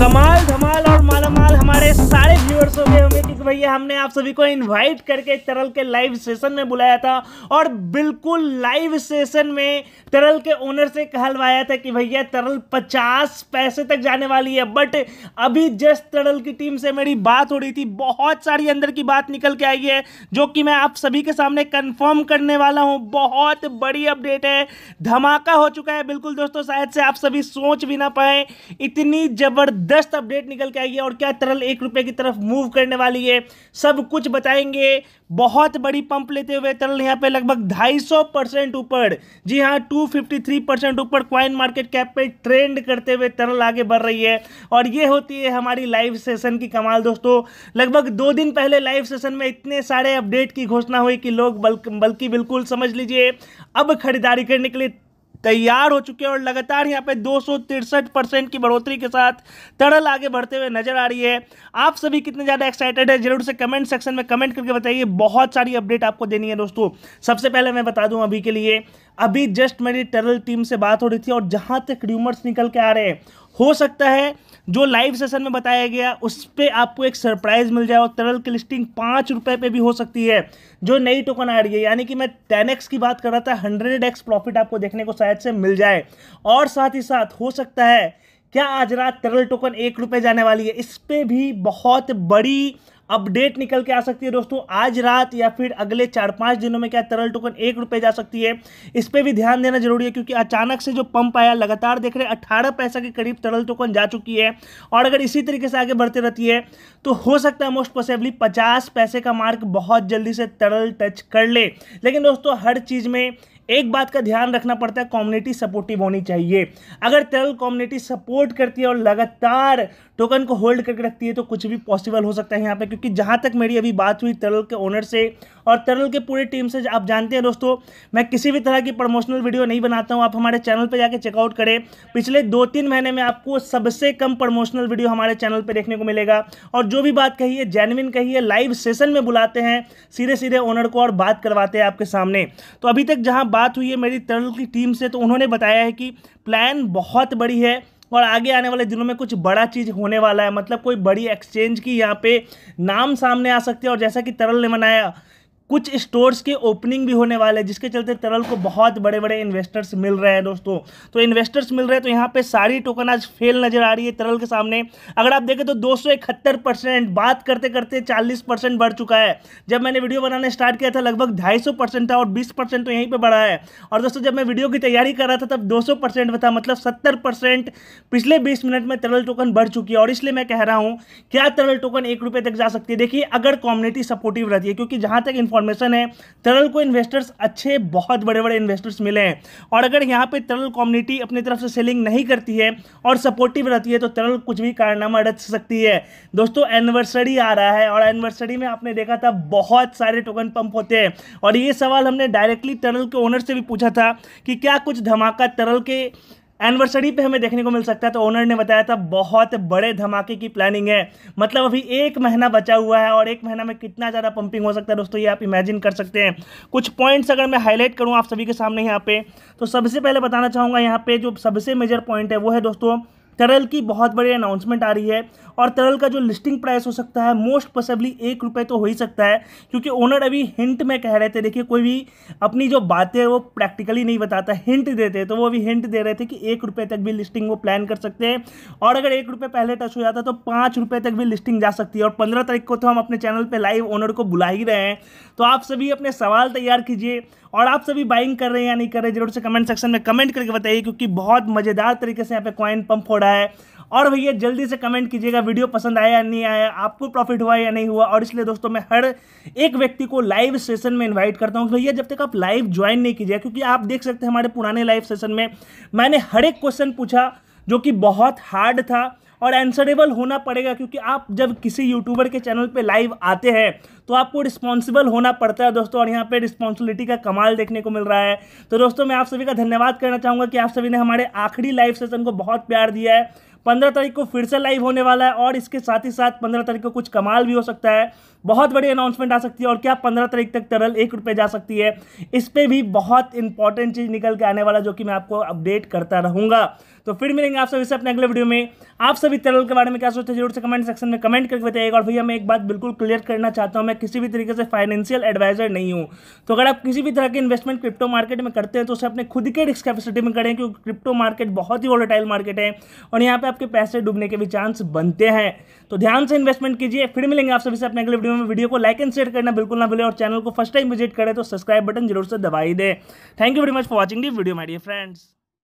कमाल धमाल और मालामाल हमारे सारे व्यूअर्स हो गए होंगे क्योंकि भैया हमने आप सभी को इनवाइट करके तरल के लाइव सेशन में बुलाया था और बिल्कुल लाइव सेशन में तरल के ओनर से कहलवाया था कि भैया तरल पचास पैसे तक जाने वाली है बट अभी जस्ट तरल की टीम से मेरी बात हो रही थी बहुत सारी अंदर की बात निकल के आई है जो कि मैं आप सभी के सामने कन्फर्म करने वाला हूँ बहुत बड़ी अपडेट है धमाका हो चुका है बिल्कुल दोस्तों शायद से आप सभी सोच भी ना पाए इतनी जबरदस्त दस्त अपडेट निकल के आई है और क्या तरल एक रुपये की तरफ मूव करने वाली है सब कुछ बताएंगे बहुत बड़ी पंप लेते हुए तरल यहाँ पे लगभग 250 परसेंट ऊपर जी हाँ 253 परसेंट ऊपर क्वाइन मार्केट कैप पे ट्रेंड करते हुए तरल आगे बढ़ रही है और ये होती है हमारी लाइव सेशन की कमाल दोस्तों लगभग दो दिन पहले लाइव सेशन में इतने सारे अपडेट की घोषणा हुई कि लोग बल्कि बिल्कुल समझ लीजिए अब खरीदारी करने के लिए तैयार हो चुके हैं और लगातार यहाँ पे दो परसेंट की बढ़ोतरी के साथ तरल आगे बढ़ते हुए नजर आ रही है आप सभी कितने ज़्यादा एक्साइटेड है जरूर से कमेंट सेक्शन में कमेंट करके बताइए बहुत सारी अपडेट आपको देनी है दोस्तों सबसे पहले मैं बता दूं अभी के लिए अभी जस्ट मेरी टेरल टीम से बात हो रही थी और जहां तक र्यूमर्स निकल के आ रहे हैं हो सकता है जो लाइव सेशन में बताया गया उस पर आपको एक सरप्राइज मिल जाए और तरल की लिस्टिंग पाँच रुपये पर भी हो सकती है जो नई टोकन आ रही है यानी कि मैं टेन एक्स की बात कर रहा था हंड्रेड एक्स प्रॉफिट आपको देखने को शायद से मिल जाए और साथ ही साथ हो सकता है क्या आज रात तरल टोकन एक रुपये जाने वाली है इस पर भी बहुत बड़ी अपडेट निकल के आ सकती है दोस्तों आज रात या फिर अगले चार पाँच दिनों में क्या तरल टोकन एक रुपये जा सकती है इस पर भी ध्यान देना जरूरी है क्योंकि अचानक से जो पंप आया लगातार देख रहे हैं अट्ठारह पैसा के करीब तरल टोकन जा चुकी है और अगर इसी तरीके से आगे बढ़ती रहती है तो हो सकता है मोस्ट पॉसिबली पचास पैसे का मार्क बहुत जल्दी से तरल टच कर ले लेकिन दोस्तों हर चीज़ में एक बात का ध्यान रखना पड़ता है कम्युनिटी सपोर्टिव होनी चाहिए अगर तरल कम्युनिटी सपोर्ट करती है और लगातार टोकन को होल्ड करके रखती है तो कुछ भी पॉसिबल हो सकता है यहाँ पे क्योंकि जहाँ तक मेरी अभी बात हुई तरल के ओनर से और तरल के पूरी टीम से आप जानते हैं दोस्तों मैं किसी भी तरह की प्रमोशनल वीडियो नहीं बनाता हूँ आप हमारे चैनल पर जाकर चेकआउट करें पिछले दो तीन महीने में आपको सबसे कम प्रमोशनल वीडियो हमारे चैनल पर देखने को मिलेगा और जो भी बात कही है जेनविन कही है लाइव सेशन में बुलाते हैं सीधे सीधे ओनर को और बात करवाते हैं आपके सामने तो अभी तक जहाँ बात हुई है मेरी तरल की टीम से तो उन्होंने बताया है कि प्लान बहुत बड़ी है और आगे आने वाले दिनों में कुछ बड़ा चीज़ होने वाला है मतलब कोई बड़ी एक्सचेंज की यहाँ पे नाम सामने आ सकते हैं और जैसा कि तरल ने मनाया कुछ स्टोर्स के ओपनिंग भी होने वाले हैं जिसके चलते तरल को बहुत बड़े बड़े इन्वेस्टर्स मिल रहे हैं दोस्तों तो इन्वेस्टर्स मिल रहे हैं तो यहाँ पे सारी टोकन आज फेल नजर आ रही है तरल के सामने अगर आप देखें तो दो परसेंट बात करते करते चालीस परसेंट बढ़ चुका है जब मैंने वीडियो बनाने स्टार्ट किया था लगभग ढाई परसेंट था और बीस परसेंट तो यहीं पर बढ़ा है और दोस्तों जब मैं वीडियो की तैयारी कर रहा था तब दो परसेंट था मतलब सत्तर परसेंट पिछले बीस मिनट में तरल टोकन बढ़ चुकी है और इसलिए मैं कह रहा हूँ क्या तरल टोकन एक तक जा सकती है देखिए अगर कम्युनिटी सपोर्टिव रहती है क्योंकि जहाँ तक इन्फॉर्म इन्फॉर्मेशन है तरल को इन्वेस्टर्स अच्छे बहुत बड़े बड़े इन्वेस्टर्स मिले हैं और अगर यहाँ पे तरल कम्युनिटी अपनी तरफ से सेलिंग नहीं करती है और सपोर्टिव रहती है तो तरल कुछ भी कारनामा रच सकती है दोस्तों एनिवर्सरी आ रहा है और एनिवर्सरी में आपने देखा था बहुत सारे टोकन पंप होते हैं और ये सवाल हमने डायरेक्टली तरल के ओनर से भी पूछा था कि क्या कुछ धमाका तरल के एनिवर्सरी पे हमें देखने को मिल सकता है तो ओनर ने बताया था बहुत बड़े धमाके की प्लानिंग है मतलब अभी एक महीना बचा हुआ है और एक महीना में कितना ज़्यादा पंपिंग हो सकता है दोस्तों ये आप इमेजिन कर सकते हैं कुछ पॉइंट्स अगर मैं हाईलाइट करूँ आप सभी के सामने यहाँ पे तो सबसे पहले बताना चाहूँगा यहाँ पे जो सबसे मेजर पॉइंट है वो है दोस्तों तरल की बहुत बड़ी अनाउंसमेंट आ रही है और तरल का जो लिस्टिंग प्राइस हो सकता है मोस्ट पॉसिबली एक रुपये तो हो ही सकता है क्योंकि ओनर अभी हिंट में कह रहे थे देखिए कोई भी अपनी जो बातें वो प्रैक्टिकली नहीं बताता हिंट देते तो वो अभी हिंट दे रहे थे कि एक रुपये तक भी लिस्टिंग वो प्लान कर सकते हैं और अगर एक रुपये पहले टच हो जाता तो पाँच रुपये तक भी लिस्टिंग जा सकती है और पंद्रह तारीख को तो हम अपने चैनल पर लाइव ओनर को बुला ही रहे हैं तो आप सभी अपने सवाल तैयार कीजिए और आप सभी बाइंग कर रहे हैं या नहीं कर रहे जरूर से कमेंट सेक्शन में कमेंट करके बताइए क्योंकि बहुत मज़ेदार तरीके से यहाँ पे कॉइन पंप हो रहा है और भैया जल्दी से कमेंट कीजिएगा वीडियो पसंद आया या नहीं आया आपको प्रॉफिट हुआ या नहीं हुआ और इसलिए दोस्तों मैं हर एक व्यक्ति को लाइव सेशन में इन्वाइट करता हूँ भैया जब तक आप लाइव ज्वाइन नहीं कीजिए क्योंकि आप देख सकते हैं हमारे पुराने लाइव सेशन में मैंने हर एक क्वेश्चन पूछा जो कि बहुत हार्ड था और एंसरेबल होना पड़ेगा क्योंकि आप जब किसी यूट्यूबर के चैनल पे लाइव आते हैं तो आपको रिस्पॉन्सिबल होना पड़ता है दोस्तों और यहाँ पे रिस्पॉन्सिबिलिटी का कमाल देखने को मिल रहा है तो दोस्तों मैं आप सभी का धन्यवाद करना चाहूँगा कि आप सभी ने हमारे आखिरी लाइव सेशन को बहुत प्यार दिया है पंद्रह तारीख को फिर से लाइव होने वाला है और इसके साथ ही साथ पंद्रह तारीख को कुछ कमाल भी हो सकता है बहुत बड़ी अनाउंसमेंट आ सकती है और क्या पंद्रह तारीख तक तरल एक रुपये जा सकती है इस पर भी बहुत इंपॉर्टेंट चीज़ निकल के आने वाला जो कि मैं आपको अपडेट करता रहूँगा तो फिर मिलेंगे आप सभी से अपने अगले वीडियो में आप सभी तरल के बारे में क्या सोचते हैं जरूर से कमेंट सेक्शन में कमेंट करके बताइएगा और भैया मैं एक बात बिल्कुल क्लियर करना चाहता हूँ मैं किसी भी तरीके से फाइनेंशियल एडवाइजर नहीं हूँ तो अगर आप किसी भी तरह के इन्वेस्टमेंट क्रिप्टो मार्केट में करते हैं तो उसे अपने खुद के रिस्क कैपेसिटी में करें क्योंकि क्रिप्टो मार्केट बहुत ही वोलेटाइल मार्केट है और यहाँ पर आपके पैसे डूबने के भी चांस बनते हैं तो ध्यान से इन्वेस्टमेंट कीजिए फिर मिलेंगे आप सभी से अपने अगले वीडियो में वीडियो को लाइक एंड शेयर करना बिल्कुल ना भूलें और चैनल को फर्स्ट टाइम विजिट करें तो सब्सक्राइब बटन जरूर से दबाई दे thank you very much for watching the video my dear friends